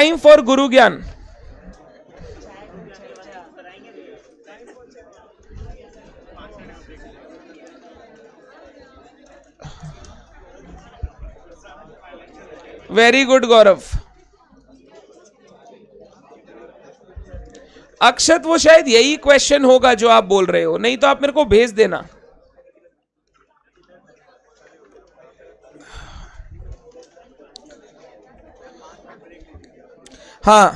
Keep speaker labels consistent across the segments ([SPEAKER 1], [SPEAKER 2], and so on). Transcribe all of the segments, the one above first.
[SPEAKER 1] time for गुरु ज्ञान very good गौरव अक्षत वो शायद यही क्वेश्चन होगा जो आप बोल रहे हो नहीं तो आप मेरे को भेज देना हाँ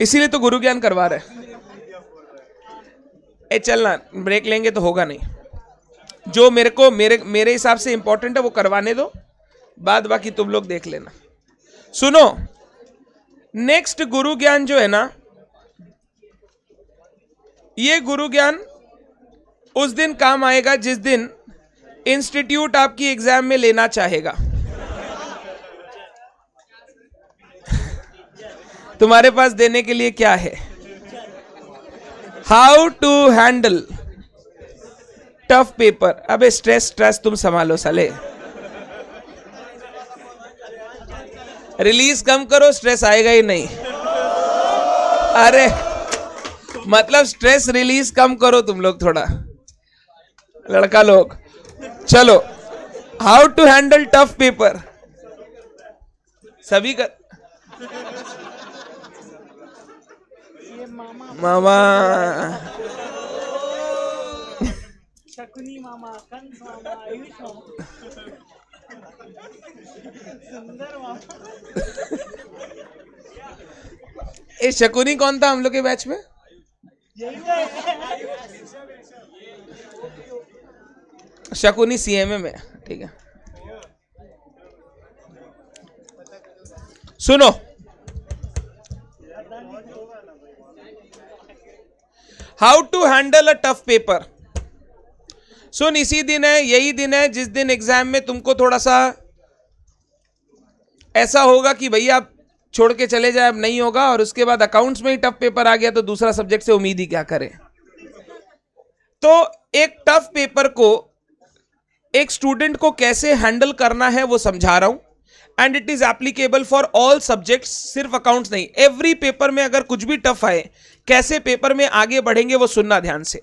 [SPEAKER 1] इसीलिए तो गुरु ज्ञान करवा रहे ए चलना ब्रेक लेंगे तो होगा नहीं जो मेरे को मेरे मेरे हिसाब से इंपॉर्टेंट है वो करवाने दो बाद बाकी तुम लोग देख लेना सुनो नेक्स्ट गुरु ज्ञान जो है ना ये गुरु ज्ञान उस दिन काम आएगा जिस दिन इंस्टीट्यूट आपकी एग्जाम में लेना चाहेगा तुम्हारे पास देने के लिए क्या है how to handle tough paper अबे स्ट्रेस स्ट्रेस तुम संभालो साले रिलीज कम करो स्ट्रेस आएगा ही नहीं अरे मतलब स्ट्रेस रिलीज कम करो तुम लोग थोड़ा लड़का लोग चलो how to handle tough paper सभी का मामा शकुनी मामा कंस मामा आयुष मामा सुंदर मामा ए शकुनी कौन था हम लोग के बैच में शकुनी सीएमए में ठीक है सुनो how to handle a tough paper सुन इसी दिन है यही दिन है जिस दिन एग्जाम में तुमको थोड़ा सा ऐसा होगा कि भैया आप छोड़ के चले जाए अब नहीं होगा और उसके बाद अकाउंट्स में ही टफ पेपर आ गया तो दूसरा सब्जेक्ट से उम्मीद ही क्या करें तो एक टफ पेपर को एक स्टूडेंट को कैसे हैंडल करना है वो समझा रहा हूं and it is applicable for all subjects सिर्फ अकाउंट्स नहीं एवरी पेपर में अगर कुछ भी टफ आए कैसे पेपर में आगे बढ़ेंगे वो सुनना ध्यान से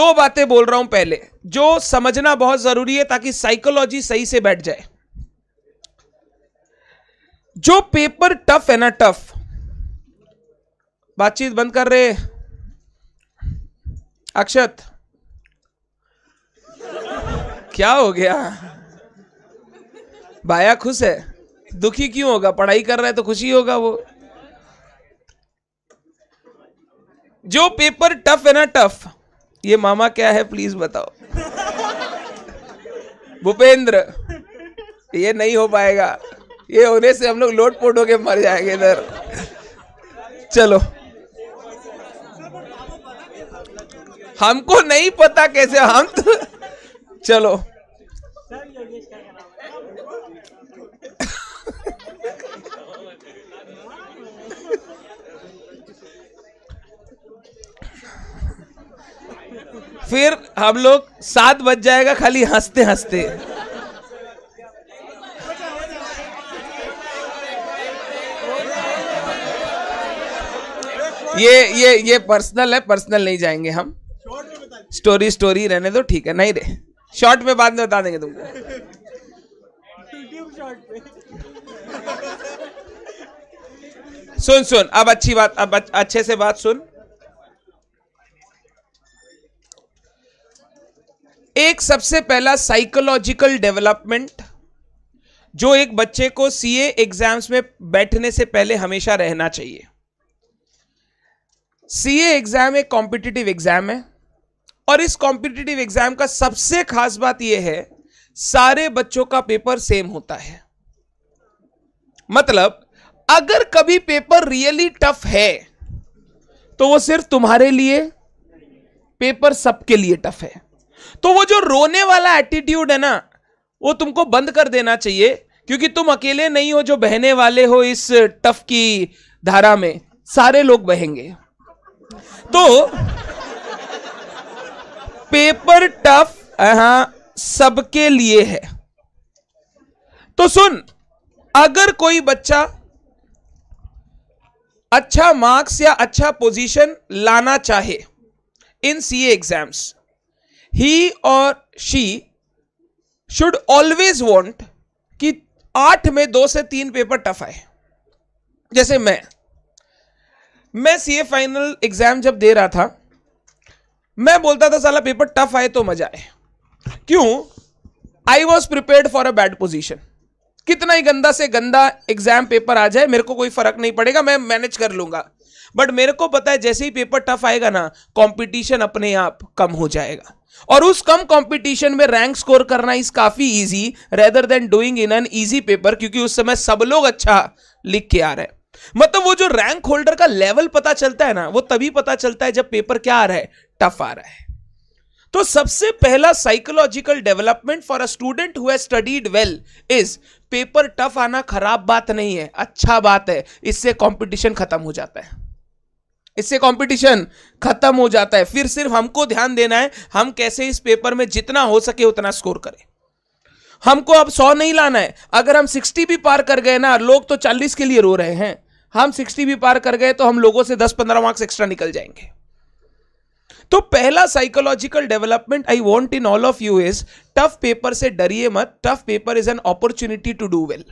[SPEAKER 1] दो बातें बोल रहा हूं पहले जो समझना बहुत जरूरी है ताकि साइकोलॉजी सही से बैठ जाए जो पेपर टफ है ना टफ बातचीत बंद कर रहे अक्षत क्या हो गया भाया खुश है दुखी क्यों होगा पढ़ाई कर रहा है तो खुशी होगा वो जो पेपर टफ है ना टफ ये मामा क्या है प्लीज बताओ भूपेंद्र ये नहीं हो पाएगा ये होने से हम लोग लोट पोटो के मर जाएंगे इधर चलो हमको नहीं पता कैसे हम तो चलो फिर हम लोग सात बज जाएगा खाली हंसते हंसते ये ये ये पर्सनल है पर्सनल नहीं जाएंगे हम स्टोरी स्टोरी रहने दो ठीक है नहीं रे शॉर्ट में बाद में बता देंगे तुमको सुन सुन अब अच्छी बात अब अच्छे से बात सुन एक सबसे पहला साइकोलॉजिकल डेवलपमेंट जो एक बच्चे को सीए एग्जाम्स में बैठने से पहले हमेशा रहना चाहिए सीए एग्जाम एक कॉम्पिटिटिव एग्जाम है और इस कॉम्पिटिटिव एग्जाम का सबसे खास बात यह है सारे बच्चों का पेपर सेम होता है मतलब अगर कभी पेपर रियली टफ है तो वो सिर्फ तुम्हारे लिए पेपर सबके लिए टफ है तो वो जो रोने वाला एटीट्यूड है ना वो तुमको बंद कर देना चाहिए क्योंकि तुम अकेले नहीं हो जो बहने वाले हो इस टफ की धारा में सारे लोग बहेंगे तो पेपर टफ यहां सबके लिए है तो सुन अगर कोई बच्चा अच्छा मार्क्स या अच्छा पोजीशन लाना चाहे इन सीए एग्जाम्स ही और शी शुड ऑलवेज वॉन्ट कि आठ में दो से तीन पेपर टफ आए जैसे मैं मैं सीए फाइनल एग्जाम जब दे रहा था मैं बोलता था साला पेपर टफ आए तो मजा आए क्यों I was prepare for a bad position कितना ही गंदा से गंदा एग्जाम पेपर आ जाए मेरे को कोई फर्क नहीं पड़ेगा मैं मैनेज कर लूंगा बट मेरे को पता है जैसे ही पेपर टफ आएगा ना कंपटीशन अपने आप कम हो जाएगा और उस कम कंपटीशन में रैंक स्कोर करना इज काफी easy rather than doing in an easy paper क्योंकि उस समय सब लोग अच्छा लिख के आ रहे हैं मतलब वो जो रैंक होल्डर का लेवल पता चलता है ना वो तभी पता चलता है जब पेपर क्या आ रहा है टफ आ रहा है तो सबसे पहला psychological development for a student who studied well is paper tough आना खराब बात नहीं है अच्छा बात है इससे कंपटीशन खत्म हो जाता है इससे कंपटीशन खत्म हो जाता है फिर सिर्फ हमको ध्यान देना है हम कैसे इस पेपर में जितना हो सके उतना स्कोर करें हमको अब सौ नहीं लाना है अगर हम सिक्सटी भी पार कर गए ना लोग तो चालीस के लिए रो रहे हैं हम सिक्सटी भी पार कर गए तो हम लोगों से दस पंद्रह मार्क्स एक्स्ट्रा निकल जाएंगे तो पहला psychological development I want in all of you is tough paper से डरिए मत tough paper is an opportunity to do well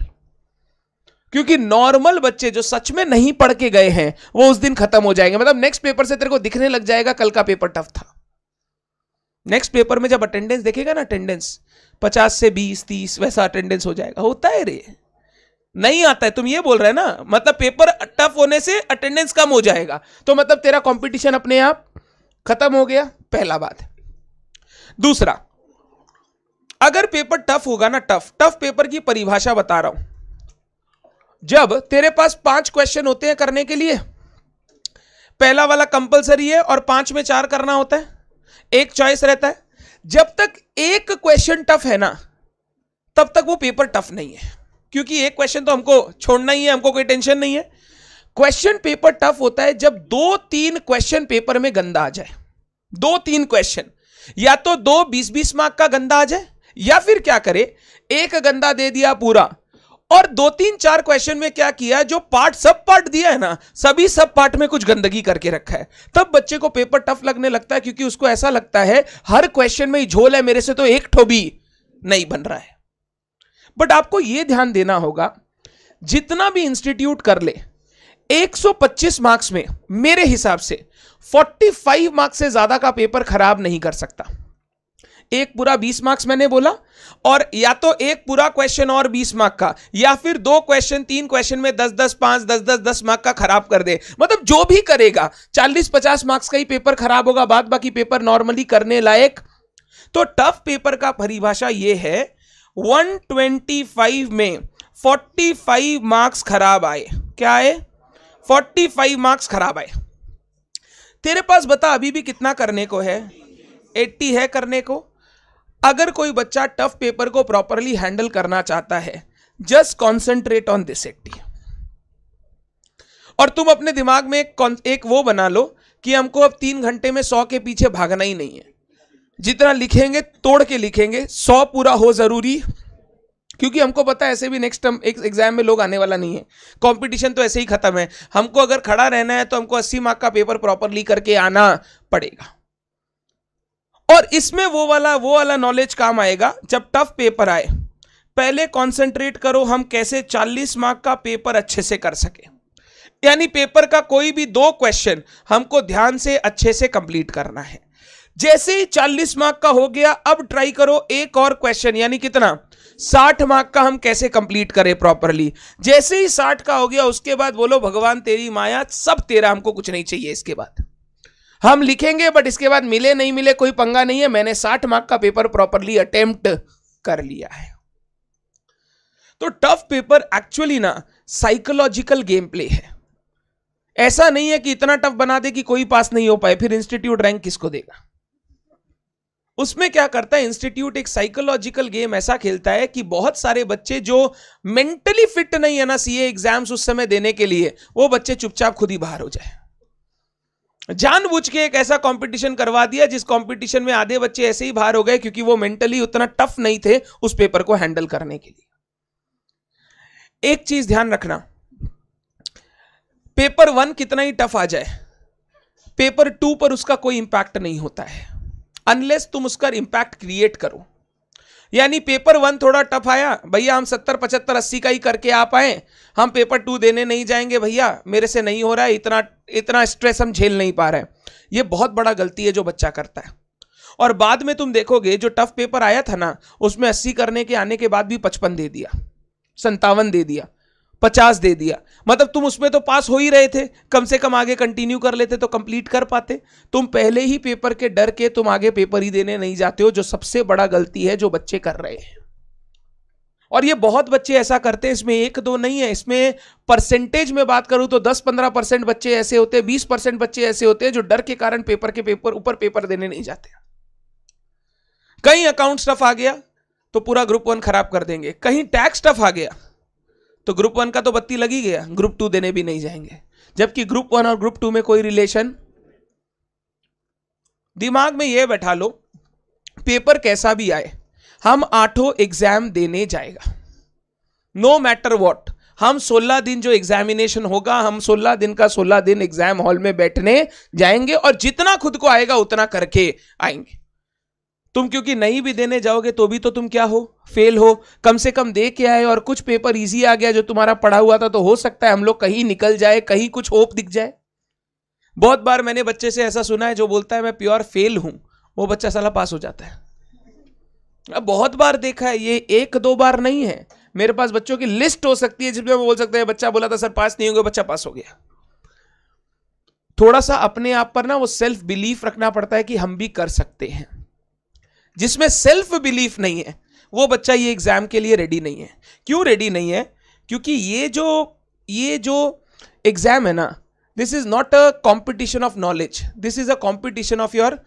[SPEAKER 1] क्योंकि नॉर्मल बच्चे जो सच में नहीं पढ़ के गए हैं वो उस दिन खत्म हो जाएंगे मतलब नेक्स्ट पेपर से तेरे को दिखने लग जाएगा कल का पेपर टफ था नेक्स्ट पेपर में जब अटेंडेंस देखेगा ना अटेंडेंस पचास से बीस तीस वैसा अटेंडेंस हो जाएगा होता है रे नहीं आता है तुम ये बोल रहे हैं ना मतलब पेपर टफ होने से अटेंडेंस कम हो जाएगा तो मतलब तेरा कंपटीशन अपने आप खत्म हो गया पहला बात दूसरा अगर पेपर टफ होगा ना टफ टफ पेपर की परिभाषा बता रहा हूं जब तेरे पास पांच क्वेश्चन होते हैं करने के लिए पहला वाला कंपलसरी है और पांच में चार करना होता है एक चॉइस रहता है जब तक एक क्वेश्चन टफ है ना तब तक वो पेपर टफ नहीं है क्योंकि एक क्वेश्चन तो हमको छोड़ना ही है हमको कोई टेंशन नहीं है क्वेश्चन पेपर टफ होता है जब दो तीन क्वेश्चन पेपर में गंदा आ जाए दो तीन क्वेश्चन या तो दो बीस बीस मार्क का गंदा आ जाए या फिर क्या करे एक गंदा दे दिया पूरा और दो तीन चार क्वेश्चन में क्या किया जो पार्ट सब पार्ट दिया है ना सभी सब पार्ट में कुछ गंदगी करके रखा है तब बच्चे को पेपर टफ लगने लगता है क्योंकि उसको ऐसा लगता है हर क्वेश्चन में झोल है मेरे से तो एक ठो भी नहीं बन रहा है बट आपको यह ध्यान देना होगा जितना भी इंस्टीट्यूट कर ले 125 मार्क्स में मेरे हिसाब से 45 मार्क्स से ज्यादा का पेपर खराब नहीं कर सकता एक पूरा बीस मार्क्स मैंने बोला और या तो एक पूरा क्वेश्चन और बीस मार्क का या फिर दो क्वेश्चन तीन क्वेश्चन में दस दस पांच दस दस दस मार्क का खराब कर दे मतलब जो भी करेगा चालीस पचास मार्क्स का ही पेपर खराब होगा बाद बाकी पेपर नॉर्मली करने लायक तो टफ पेपर का परिभाषा यह है वन में फोर्टी मार्क्स खराब आए क्या आए फोर्टी मार्क्स खराब आए तेरे पास बता अभी भी कितना करने को है 80 है करने को अगर कोई बच्चा टफ पेपर को प्रॉपरली हैंडल करना चाहता है just concentrate on this active और तुम अपने दिमाग में एक एक वो बना लो कि हमको अब तीन घंटे में सौ के पीछे भागना ही नहीं है जितना लिखेंगे तोड़ के लिखेंगे सौ पूरा हो ज़रूरी क्योंकि हमको पता है ऐसे भी नेक्स्ट टर्म एक एग्जाम में लोग आने वाला नहीं है कंपटीशन तो ऐसे ही खत्म है हमको अगर खड़ा रहना है तो हमको अस्सी मार्क का पेपर प्रॉपरली करके आना पड़ेगा और इसमें वो वाला वो वाला नॉलेज काम आएगा जब टफ पेपर आए पहले कंसंट्रेट करो हम कैसे 40 मार्क का पेपर अच्छे से कर सके यानी पेपर का कोई भी दो क्वेश्चन हमको ध्यान से अच्छे से कंप्लीट करना है जैसे ही चालीस मार्क का हो गया अब ट्राई करो एक और क्वेश्चन यानी कितना साठ मार्क का हम कैसे कंप्लीट करें प्रॉपरली जैसे ही साठ का हो गया उसके बाद बोलो भगवान तेरी माया सब तेरा हमको कुछ नहीं चाहिए इसके बाद हम लिखेंगे बट इसके बाद मिले नहीं मिले कोई पंगा नहीं है मैंने साठ मार्क का पेपर प्रॉपरली अटेम्प्ट कर लिया है तो टफ पेपर एक्चुअली ना साइकोलॉजिकल गेम प्ले है ऐसा नहीं है कि इतना टफ बना दे कि कोई पास नहीं हो पाए फिर इंस्टीट्यूट रैंक किसको देगा उसमें क्या करता है इंस्टीट्यूट एक साइकोलॉजिकल गेम ऐसा खेलता है कि बहुत सारे बच्चे जो मेंटली फिट नहीं है ना सीए एग्जाम्स उस समय देने के लिए वो बच्चे चुपचाप खुद ही बाहर हो जाए जानबूझ के एक ऐसा कंपटीशन करवा दिया जिस कंपटीशन में आधे बच्चे ऐसे ही बाहर हो गए क्योंकि वो मेंटली उतना टफ नहीं थे उस पेपर को हैंडल करने के लिए एक चीज ध्यान रखना पेपर वन कितना ही टफ आ जाए पेपर टू पर उसका कोई इंपैक्ट नहीं होता है अनलेस तुम उसका इंपैक्ट क्रिएट करो यानी पेपर वन थोड़ा टफ आया भैया हम सत्तर पचहत्तर अस्सी का ही करके आ पाए हम पेपर टू देने नहीं जाएंगे भैया मेरे से नहीं हो रहा है इतना इतना स्ट्रेस हम झेल नहीं पा रहे हैं ये बहुत बड़ा गलती है जो बच्चा करता है और बाद में तुम देखोगे जो टफ पेपर आया था ना उसमें अस्सी करने के आने के बाद भी पचपन दे दिया संतावन दे दिया पचास दे दिया मतलब तुम उसमें तो पास हो ही रहे थे कम से कम आगे कंटिन्यू कर लेते तो कंप्लीट कर पाते तुम पहले ही पेपर के डर के तुम आगे पेपर ही देने नहीं जाते हो जो सबसे बड़ा गलती है जो बच्चे कर रहे हैं और ये बहुत बच्चे ऐसा करते हैं इसमें एक दो नहीं है इसमें परसेंटेज में बात करूं तो 10-15 परसेंट बच्चे ऐसे होते हैं बीस परसेंट बच्चे ऐसे होते हैं जो डर के कारण पेपर के पेपर ऊपर पेपर देने नहीं जाते कहीं अकाउंट स्टफ आ गया तो पूरा ग्रुप वन खराब कर देंगे कहीं टैक्स स्टफ आ गया तो ग्रुप वन का तो बत्ती लगी गया ग्रुप टू देने भी नहीं जाएंगे जबकि ग्रुप वन और ग्रुप टू में कोई रिलेशन दिमाग में यह बैठा लो पेपर कैसा भी आए हम आठों एग्जाम देने जाएगा नो मैटर वॉट हम 16 दिन जो एग्जामिनेशन होगा हम 16 दिन का 16 दिन एग्जाम हॉल में बैठने जाएंगे और जितना खुद को आएगा उतना करके आएंगे तुम क्योंकि नहीं भी देने जाओगे तो भी तो तुम क्या हो फेल हो कम से कम दे के आए और कुछ पेपर इजी आ गया जो तुम्हारा पढ़ा हुआ था तो हो सकता है हम लोग कहीं निकल जाए कहीं कुछ होप दिख जाए बहुत बार मैंने बच्चे से ऐसा सुना है जो बोलता है मैं प्योर फेल हूं वो बच्चा साला पास हो जाता है अब बहुत बार देखा है ये एक दो बार नहीं है मेरे पास बच्चों की लिस्ट हो सकती है जिसमें वो बोल सकते हैं बच्चा बोला था सर पास नहीं गया बच्चा पास हो गया थोड़ा सा अपने आप पर ना वो सेल्फ बिलीफ रखना पड़ता है कि हम भी कर सकते हैं जिसमें सेल्फ बिलीफ नहीं है वो बच्चा ये एग्ज़ाम के लिए रेडी नहीं है क्यों रेडी नहीं है क्योंकि ये जो ये जो एग्ज़ाम है ना this is not a competition of knowledge this is a competition of your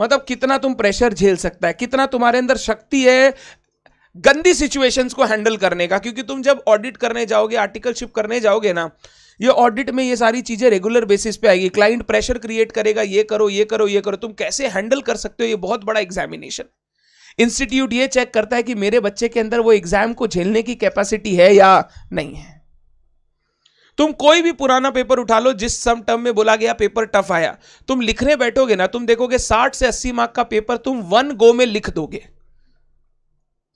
[SPEAKER 1] मतलब कितना तुम प्रेशर झेल सकता है कितना तुम्हारे अंदर शक्ति है गंदी सिचुएशंस को हैंडल करने का क्योंकि तुम जब ऑडिट करने जाओगे आर्टिकलशिप करने जाओगे ना ये ऑडिट में ये सारी चीज़ें रेगुलर बेसिस पे आएगी क्लाइंट प्रेशर क्रिएट करेगा ये करो ये करो ये करो तुम कैसे हैंडल कर सकते हो ये बहुत बड़ा एग्जामिनेशन इंस्टीट्यूट ये चेक करता है कि मेरे बच्चे के अंदर वो एग्जाम को झेलने की कैपेसिटी है या नहीं है तुम कोई भी पुराना पेपर उठा लो जिस सम टर्म में बोला गया पेपर टफ आया तुम लिखने बैठोगे ना तुम देखोगे साठ से अस्सी मार्क का पेपर तुम वन गो में लिख दोगे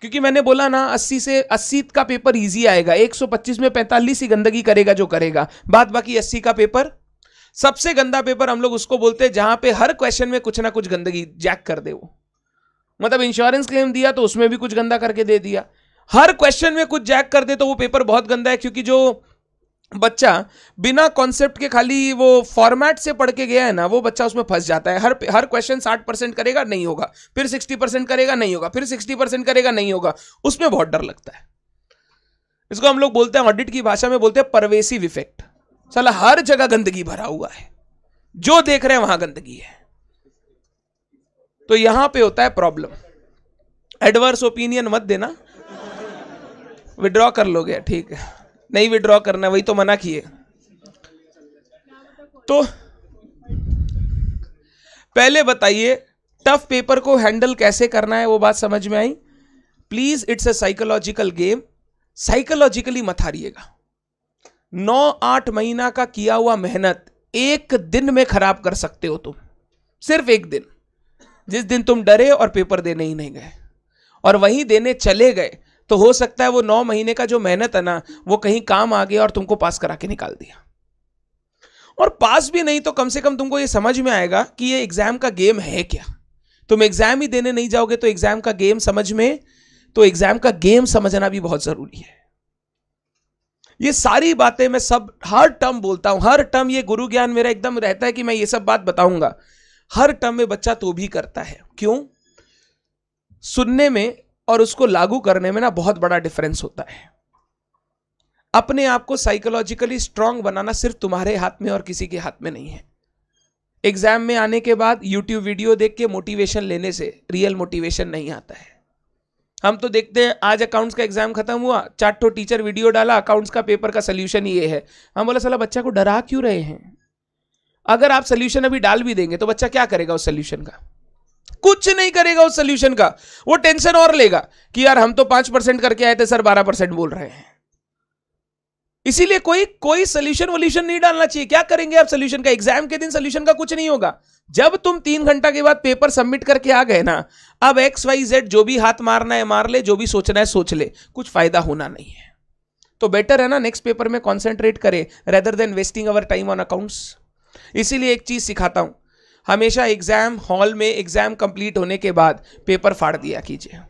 [SPEAKER 1] क्योंकि मैंने बोला ना 80 से 80 का पेपर इजी आएगा 125 में 45 ही गंदगी करेगा जो करेगा बाद बाकी 80 का पेपर सबसे गंदा पेपर हम लोग उसको बोलते हैं जहां पे हर क्वेश्चन में कुछ ना कुछ गंदगी जैक कर दे वो मतलब इंश्योरेंस क्लेम दिया तो उसमें भी कुछ गंदा करके दे दिया हर क्वेश्चन में कुछ जैक कर दे तो वो पेपर बहुत गंदा है क्योंकि जो बच्चा बिना कॉन्सेप्ट के खाली वो फॉर्मेट से पढ़ के गया है ना वो बच्चा उसमें फंस जाता है हर हर क्वेश्चन साठ परसेंट करेगा नहीं होगा फिर सिक्सटी परसेंट करेगा नहीं होगा फिर सिक्सटी परसेंट करेगा नहीं होगा उसमें बहुत डर लगता है इसको हम लोग बोलते हैं ऑडिट की भाषा में बोलते हैं परवेसिव इफेक्ट साला हर जगह गंदगी भरा हुआ है जो देख रहे हैं वहां गंदगी है तो यहां पर होता है प्रॉब्लम एडवर्स ओपिनियन मत देना विड्रॉ कर लोगे ठीक है नहीं विड्रॉ करना वही तो मना किए तो पहले बताइए टफ पेपर को हैंडल कैसे करना है वो बात समझ में आई please it's a psychological game psychologically मत हारिएगा नौ आठ महीना का किया हुआ मेहनत एक दिन में खराब कर सकते हो तुम सिर्फ एक दिन जिस दिन तुम डरे और पेपर देने ही नहीं गए और वहीं देने चले गए तो हो सकता है वो नौ महीने का जो मेहनत है ना वो कहीं काम आ गया और तुमको पास करा के निकाल दिया और पास भी नहीं तो कम से कम तुमको ये समझ में आएगा कि ये एग्जाम का गेम है क्या तुम एग्जाम ही देने नहीं जाओगे तो एग्जाम का गेम समझ में तो एग्जाम का गेम समझना भी बहुत जरूरी है ये सारी बातें मैं सब हर टर्म बोलता हूं हर टर्म ये गुरु ज्ञान मेरा एकदम रहता है कि मैं ये सब बात बताऊंगा हर टर्म में बच्चा तो भी करता है क्यों सुनने में और उसको लागू करने में ना बहुत बड़ा डिफरेंस होता है अपने आप को साइकोलॉजिकली स्ट्रांग बनाना सिर्फ तुम्हारे हाथ में और किसी के हाथ में नहीं है एग्जाम में आने के बाद यूट्यूब वीडियो देख के मोटिवेशन लेने से रियल मोटिवेशन नहीं आता है हम तो देखते हैं आज अकाउंट्स का एग्जाम खत्म हुआ चार टीचर वीडियो डाला अकाउंट्स का पेपर का सोल्यूशन ये है हम बोला सला बच्चा को डरा क्यों रहे हैं अगर आप सोल्यूशन अभी डाल भी देंगे तो बच्चा क्या करेगा उस सोल्यूशन का कुछ नहीं करेगा उस सोल्यूशन का वो टेंशन और लेगा कि यार हम तो पांच परसेंट करके आए थे सर बारह परसेंट बोल रहे हैं इसीलिए कोई कोई सोल्यूशन वोल्यूशन नहीं डालना चाहिए क्या करेंगे आप सोल्यूशन का एग्जाम के दिन सोल्यूशन का कुछ नहीं होगा जब तुम तीन घंटा के बाद पेपर सबमिट करके आ गए ना अब एक्स वाई जेड जो भी हाथ मारना है मार ले जो भी सोचना है सोच ले कुछ फायदा होना नहीं है तो बेटर है ना नेक्स्ट पेपर में कॉन्सेंट्रेट करें rather than wasting our time on accounts इसीलिए एक चीज सिखाता हूं हमेशा एग्ज़ाम हॉल में एग्ज़ाम कंप्लीट होने के बाद पेपर फाड़ दिया कीजिए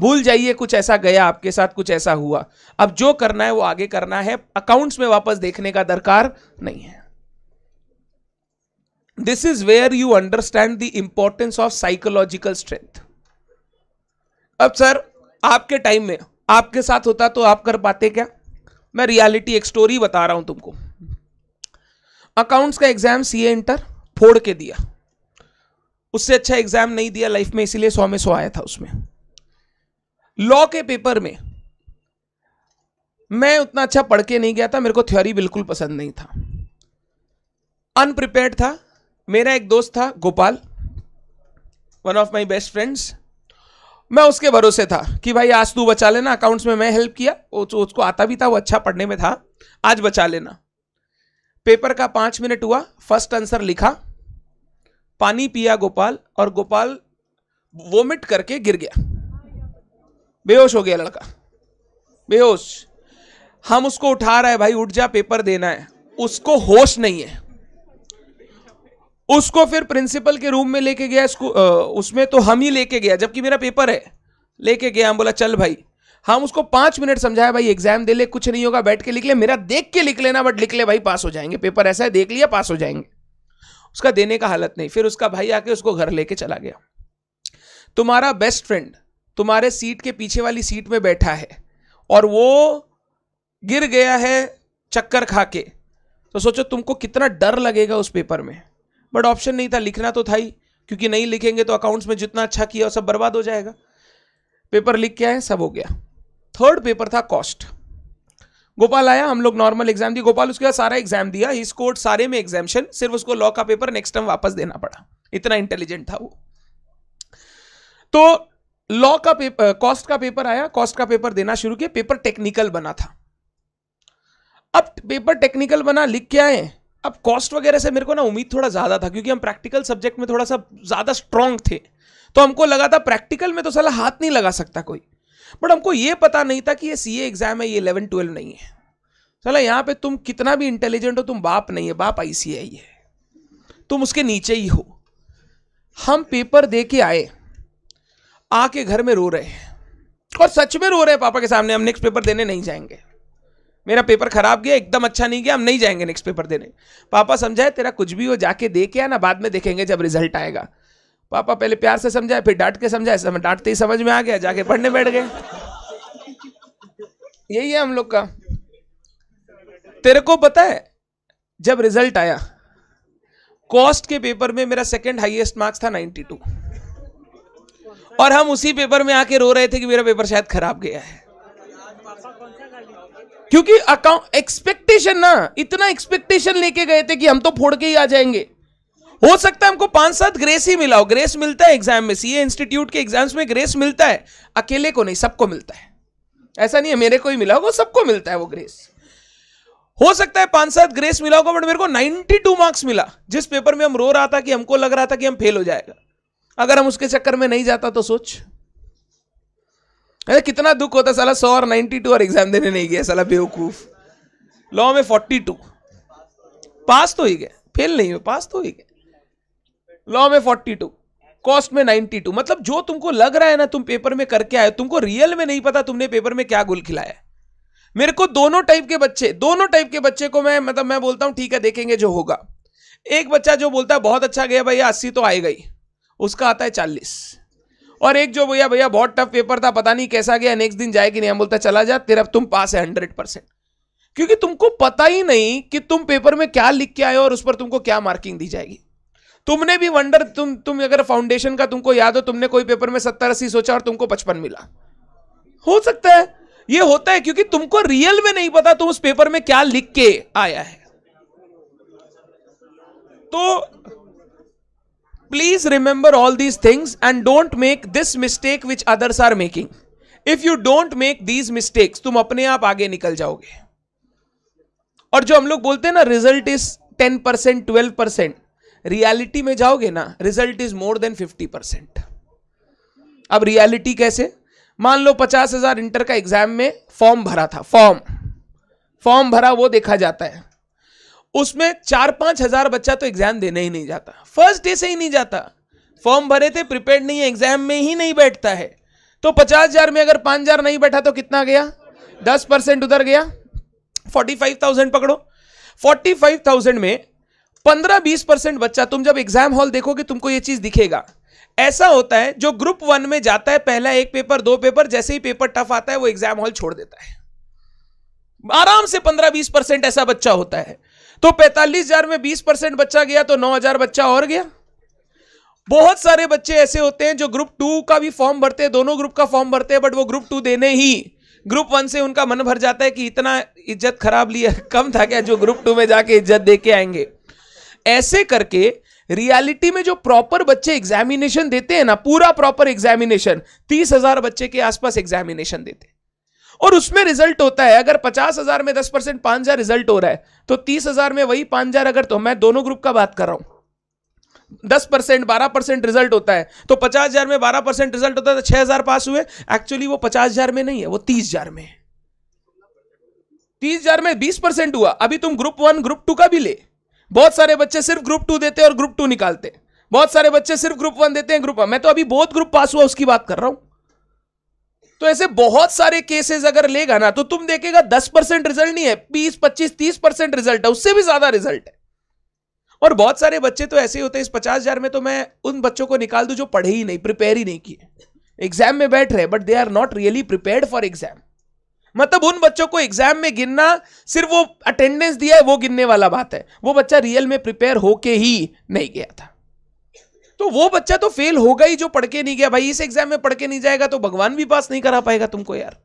[SPEAKER 1] भूल जाइए कुछ ऐसा गया आपके साथ कुछ ऐसा हुआ अब जो करना है वो आगे करना है अकाउंट्स में वापस देखने का दरकार नहीं है this is where you understand the importance of psychological strength अब सर आपके टाइम में आपके साथ होता तो आप कर पाते क्या मैं रियलिटी एक स्टोरी बता रहा हूं तुमको अकाउंट्स का एग्जाम सीए इंटर फोड़ के दिया उससे अच्छा एग्जाम नहीं दिया लाइफ में इसीलिए सौ में सौ आया था उसमें लॉ के पेपर में मैं उतना अच्छा पढ़ के नहीं गया था मेरे को थ्योरी बिल्कुल पसंद नहीं था अनप्रिपेयर्ड था मेरा एक दोस्त था Gopal one of my best friends मैं उसके भरोसे था कि भाई आज तू बचा लेना अकाउंट्स में मैं हेल्प किया तो उसको आता भी था वो अच्छा पढ़ने में था आज बचा लेना पेपर का पांच मिनट हुआ फर्स्ट आंसर लिखा पानी पिया गोपाल और गोपाल वोमिट करके गिर गया बेहोश हो गया लड़का बेहोश हम उसको उठा रहे हैं भाई उठ जा पेपर देना है उसको होश नहीं है उसको फिर प्रिंसिपल के रूम में लेके गया इसको उसमें तो हम ही लेके गया जबकि मेरा पेपर है लेके गया हम बोला चल भाई हम उसको पांच मिनट समझाया भाई एग्जाम दे ले कुछ नहीं होगा बैठ के लिख ले मेरा देख के लिख लेना बट लिख ले भाई पास हो जाएंगे पेपर ऐसा है देख लिया पास हो जाएंगे उसका देने का हालत नहीं फिर उसका भाई आके उसको घर लेके चला गया तुम्हारा बेस्ट फ्रेंड तुम्हारे सीट के पीछे वाली सीट में बैठा है और वो गिर गया है चक्कर खा के तो सोचो तुमको कितना डर लगेगा उस पेपर में बट ऑप्शन नहीं था लिखना तो था ही क्योंकि नहीं लिखेंगे तो अकाउंट्स में जितना अच्छा किया वो सब बर्बाद हो जाएगा पेपर लिख के आए सब हो गया थर्ड पेपर था कॉस्ट गोपाल आया हम लोग नॉर्मल एग्जाम दी गोपाल उसके बाद सारा एग्जाम दिया ही स्कोर्ड सारे में एग्जामेशन सिर्फ उसको लॉ का पेपर नेक्स्ट टाइम वापस देना पड़ा इतना इंटेलिजेंट था वो तो लॉ का पेपर कॉस्ट का पेपर आया कॉस्ट का पेपर देना शुरू किया पेपर टेक्निकल बना था अब पेपर टेक्निकल बना लिख के आए अब कॉस्ट वगैरह से मेरे को ना उम्मीद थोड़ा ज़्यादा था क्योंकि हम प्रैक्टिकल सब्जेक्ट में थोड़ा सा ज़्यादा स्ट्रांग थे तो हमको लगा था प्रैक्टिकल में तो साला हाथ नहीं लगा सकता कोई बट हमको ये पता नहीं था कि ये सी एग्ज़ाम है ये इलेवन ट्वेल्व नहीं है चलो यहाँ पे तुम कितना भी इंटेलिजेंट हो तुम बाप नहीं है बाप आई सी आई है तुम उसके नीचे ही हो हम पेपर दे के आए आके घर में रो रहे हैं और सच में रो रहे हैं पापा के सामने हम नेक्स्ट पेपर देने नहीं जाएंगे मेरा पेपर खराब गया एकदम अच्छा नहीं गया हम नहीं जाएंगे नेक्स्ट पेपर देने पापा समझाए तेरा कुछ भी हो जाके दे के आना बाद में देखेंगे जब रिजल्ट आएगा पापा पहले प्यार से समझाए फिर डांट के समझाए डांटते ही समझ में आ गया जाके पढ़ने बैठ गए यही है हम लोग का तेरे को पता है जब रिजल्ट आया कॉस्ट के पेपर में मेरा सेकंड हाईएस्ट मार्क्स था 92 और हम उसी पेपर में आके रो रहे थे कि मेरा पेपर शायद खराब गया है क्योंकि अकाउंट एक्सपेक्टेशन ना इतना एक्सपेक्टेशन लेके गए थे कि हम तो फोड़ के ही आ जाएंगे हो सकता है हमको पांच सात ग्रेस ही मिला हो ग्रेस मिलता है एग्जाम में सीए इंस्टीट्यूट के एग्जाम्स में ग्रेस मिलता है अकेले को नहीं सबको मिलता है ऐसा नहीं है मेरे को ही मिला होगा सबको मिलता है वो ग्रेस हो सकता है पांच सात ग्रेस मिला होगा बट मेरे को 92 मार्क्स मिला जिस पेपर में हम रो रहा था कि हमको लग रहा था कि हम फेल हो जाएगा अगर हम उसके चक्कर में नहीं जाता तो सोच अरे कितना दुख होता साला सौ और 92 और एग्जाम देने नहीं गया साला बेवकूफ लॉ में 42 पास तो ही गए फेल नहीं तो हो पास तो ही गए लॉ में फोर्टी टू कॉस्ट में नाइन्टी टू मतलब जो तुमको लग रहा है ना तुम पेपर में करके आए तुमको रियल में नहीं पता तुमने पेपर में क्या गुल खिलाया मेरे को दोनों टाइप के बच्चे दोनों टाइप के बच्चे को मैं मतलब मैं बोलता हूँ ठीक है देखेंगे जो होगा एक बच्चा जो बोलता है बहुत अच्छा गया भैया अस्सी तो आएगा ही उसका आता है चालीस और एक जो भैया भैया बहुत टफ पेपर था पता नहीं कैसा गया नेक्स्ट दिन जाए कि नहीं हम बोलता चला जा तेरा तुम पास है हंड्रेड परसेंट क्योंकि तुमको पता ही नहीं कि तुम पेपर में क्या लिख के आए और उस पर तुमको क्या मार्किंग दी जाएगी तुमने भी वंडर तुम तुम अगर फाउंडेशन का तुमको याद हो तुमने कोई पेपर में सत्तर अस्सी सोचा और तुमको पचपन मिला हो सकता है ये होता है क्योंकि तुमको रियल में नहीं पता तुम उस पेपर में क्या लिख के आया है तो please remember all these things and don't make this mistake which others are making if you don't make these mistakes तुम अपने आप आगे निकल जाओगे और जो हम लोग बोलते हैं ना result is ten percent twelve percent reality में जाओगे ना result is more than fifty percent अब रियलिटी कैसे मान लो पचास हजार इंटर का एग्जाम में फॉर्म भरा था फॉर्म फॉर्म भरा वो देखा जाता है उसमें चार पांच हजार बच्चा तो एग्जाम देने ही नहीं जाता फर्स्ट डे से ही नहीं जाता फॉर्म भरे थे प्रिपेयर नहीं है एग्जाम में ही नहीं बैठता है तो पचास हजार में अगर पांच हजार नहीं बैठा तो कितना गया दस परसेंट उधर गया फोर्टी फाइव थाउजेंड पकड़ो फोर्टी फाइव थाउजेंड में पंद्रह बीस परसेंट बच्चा तुम जब एग्जाम हॉल देखोगे तुमको ये चीज दिखेगा ऐसा होता है जो ग्रुप वन में जाता है पहला एक पेपर दो पेपर जैसे ही पेपर टफ आता है वो एग्जाम हॉल छोड़ देता है आराम से पंद्रह बीस परसेंट ऐसा बच्चा होता है तो पैंतालीस हजार में बीस परसेंट बच्चा गया तो नौ हजार बच्चा और गया बहुत सारे बच्चे ऐसे होते हैं जो ग्रुप टू का भी फॉर्म भरते हैं दोनों ग्रुप का फॉर्म भरते हैं बट वो ग्रुप टू देने ही ग्रुप वन से उनका मन भर जाता है कि इतना इज्जत खराब लिया कम था क्या जो ग्रुप टू में जाके इज्जत दे के आएंगे ऐसे करके रियलिटी में जो प्रॉपर बच्चे एग्जामिनेशन देते हैं ना पूरा प्रॉपर एग्जामिनेशन तीस हजार बच्चे के आसपास एग्जामिनेशन देते और उसमें रिजल्ट होता है अगर पचास हजार में दस परसेंट पांच हजार रिजल्ट हो रहा है तो तीस हजार में वही पांच हजार अगर तो मैं दोनों ग्रुप का बात कर रहा हूं दस परसेंट बारह परसेंट रिजल्ट होता है तो पचास हजार में बारह परसेंट रिजल्ट होता है तो छह हजार पास हुए एक्चुअली वो पचास हजार में नहीं है वो तीस हजार में है तीस हजार में बीस परसेंट हुआ अभी तुम ग्रुप वन ग्रुप टू का भी ले बहुत सारे बच्चे सिर्फ ग्रुप टू देते हैं और ग्रुप टू निकालते हैं बहुत सारे बच्चे सिर्फ ग्रुप वन देते हैं ग्रुप वन मैं तो अभी बहुत ग्रुप पास हुआ उसकी बात कर रहा हूं तो ऐसे बहुत सारे केसेस अगर लेगा ना तो तुम देखेगा दस परसेंट रिजल्ट नहीं है बीस पच्चीस तीस परसेंट रिजल्ट है उससे भी ज्यादा रिजल्ट है और बहुत सारे बच्चे तो ऐसे ही होते हैं इस पचास हजार में तो मैं उन बच्चों को निकाल दू जो पढ़े ही नहीं प्रिपेयर ही नहीं किए एग्जाम में बैठ रहे but they are not really prepare for exam मतलब उन बच्चों को एग्जाम में गिनना सिर्फ वो अटेंडेंस दिया है वो गिनने वाला बात है वो बच्चा रियल में प्रिपेयर होके ही नहीं गया था तो वो बच्चा तो फेल होगा ही जो पढ़ के नहीं गया भाई इस एग्जाम में पढ़ के नहीं जाएगा तो भगवान भी पास नहीं करा पाएगा तुमको यार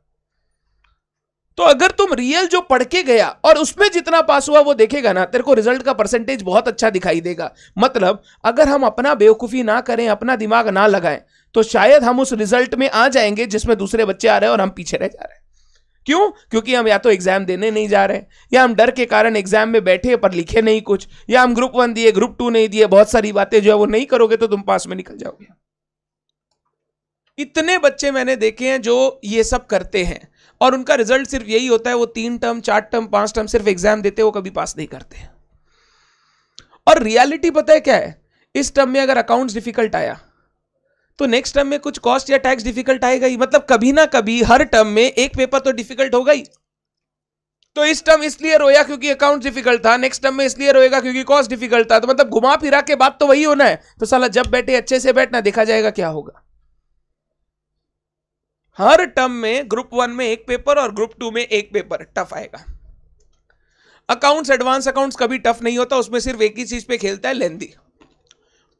[SPEAKER 1] तो अगर तुम रियल जो पढ़ के गया और उसमें जितना पास हुआ वो देखेगा ना तेरे को रिजल्ट का परसेंटेज बहुत अच्छा दिखाई देगा मतलब अगर हम अपना बेवकूफ़ी ना करें अपना दिमाग ना लगाएं तो शायद हम उस रिजल्ट में आ जाएंगे जिसमें दूसरे बच्चे आ रहे हैं और हम पीछे रह जा रहे हैं क्यों क्योंकि हम या तो एग्जाम देने नहीं जा रहे या हम डर के कारण एग्जाम में बैठे पर लिखे नहीं कुछ या हम ग्रुप वन दिए ग्रुप टू नहीं दिए बहुत सारी बातें जो है वो नहीं करोगे तो तुम पास में निकल जाओगे इतने बच्चे मैंने देखे हैं जो ये सब करते हैं और उनका रिजल्ट सिर्फ यही होता है वो तीन टर्म चार टर्म पांच टर्म सिर्फ एग्जाम देते वो कभी पास नहीं करते और रियलिटी पता है क्या है इस टर्म में अगर अकाउंट्स डिफिकल्ट आया तो नेक्स्ट टर्म में कुछ कॉस्ट या टैक्स डिफिकल्ट आएगा ही मतलब कभी ना कभी हर टर्म में एक पेपर तो डिफिकल्ट होगा ही तो इस टर्म इसलिए रोया क्योंकि अकाउंट डिफिकल्ट था नेक्स्ट टर्म में इसलिए रोएगा क्योंकि कॉस्ट डिफिकल्ट था तो मतलब घुमा फिरा के बात तो वही होना है तो साला जब बैठे अच्छे से बैठना देखा जाएगा क्या होगा हर टर्म में ग्रुप वन में एक पेपर और ग्रुप टू में एक पेपर टफ आएगा अकाउंट्स एडवांस अकाउंट्स कभी टफ नहीं होता उसमें सिर्फ एक ही चीज पे खेलता है लेंदी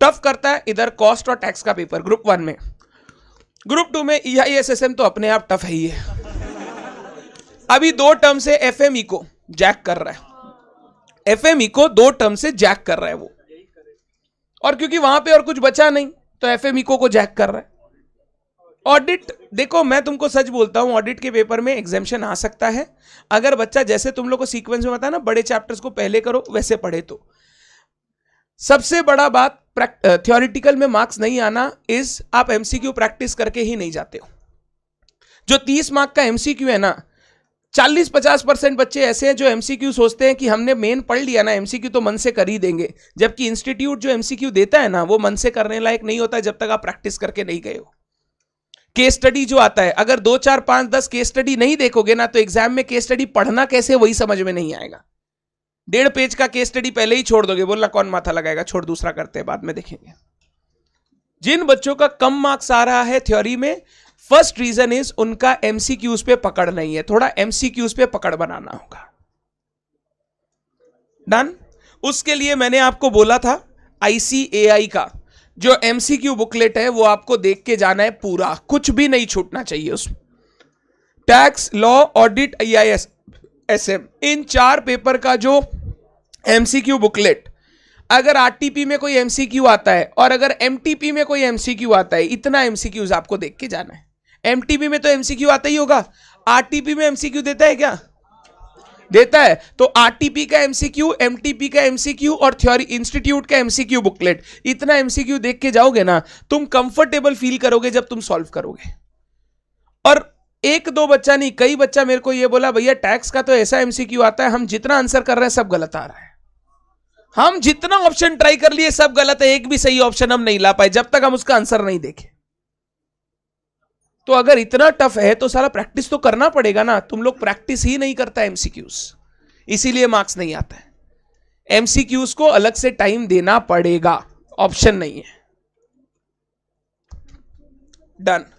[SPEAKER 1] टफ करता है इधर कॉस्ट और टैक्स का पेपर ग्रुप वन में ग्रुप टू में ई e आई तो अपने आप टफ है ही है अभी दो टर्म से एफ एम को जैक कर रहा है एफ एम को दो टर्म से जैक कर रहा है वो और क्योंकि वहां पे और कुछ बचा नहीं तो एफ एम ईको को, को जैक कर रहा है ऑडिट देखो मैं तुमको सच बोलता हूं ऑडिट के पेपर में एग्जामेशन आ सकता है अगर बच्चा जैसे तुम लोग को सीक्वेंस में बताया ना बड़े चैप्टर्स को पहले करो वैसे पढ़े तो सबसे बड़ा बात थियोरिटिकल में मार्क्स नहीं आना इज आप एमसीक्यू प्रैक्टिस करके ही नहीं जाते हो जो तीस मार्क का एमसीक्यू है ना चालीस पचास परसेंट बच्चे ऐसे हैं जो एमसीक्यू सोचते हैं कि हमने मेन पढ़ लिया ना एमसीक्यू तो मन से कर ही देंगे जबकि इंस्टीट्यूट जो एमसीक्यू देता है ना वो मन से करने लायक नहीं होता जब तक आप प्रैक्टिस करके नहीं गए हो केस स्टडी जो आता है अगर दो चार पांच दस केस स्टडी नहीं देखोगे ना तो एग्जाम में केस स्टडी पढ़ना कैसे वही समझ में नहीं आएगा डेढ़ पेज का केस स्टडी पहले ही छोड़ दोगे बोलना कौन माथा लगाएगा छोड़ दूसरा करते हैं बाद में देखेंगे जिन बच्चों का कम मार्क्स आ रहा है थ्योरी में फर्स्ट रीजन इज उनका एमसीक्यूज पे पकड़ नहीं है थोड़ा एमसीक्यूज पे पकड़ बनाना होगा डन उसके लिए मैंने आपको बोला था आईसीएआई का जो एमसीक्यू बुकलेट है वो आपको देख के जाना है पूरा कुछ भी नहीं छूटना चाहिए उसमें tax law audit I I S S M इन चार पेपर का जो एमसीक्यू बुकलेट अगर आरटीपी में कोई एमसीक्यू आता है और अगर एमटीपी में कोई एमसीक्यू आता है इतना एमसीक्यूज आपको देख के जाना है एमटीपी में तो एमसीक्यू आता ही होगा आरटीपी में एमसीक्यू देता है क्या देता है तो आरटीपी का एमसीक्यू एमटीपी का एमसीक्यू और थ्योरी इंस्टीट्यूट का एमसीक्यू बुकलेट इतना एमसीक्यू देख के जाओगे ना तुम कंफर्टेबल फील करोगे जब तुम सॉल्व करोगे और एक दो बच्चा नहीं कई बच्चा मेरे को ये बोला भैया टैक्स का तो ऐसा एमसीक्यू आता है हम जितना आंसर कर रहे हैं सब गलत आ रहा है हम जितना ऑप्शन ट्राई कर लिए सब गलत है एक भी सही ऑप्शन हम नहीं ला पाए जब तक हम उसका आंसर नहीं देखे तो अगर इतना टफ है तो सारा प्रैक्टिस तो करना पड़ेगा ना तुम लोग प्रैक्टिस ही नहीं करता एमसीक्यूज इसीलिए मार्क्स नहीं आता है एमसीक्यूज को अलग से टाइम देना पड़ेगा ऑप्शन नहीं है डन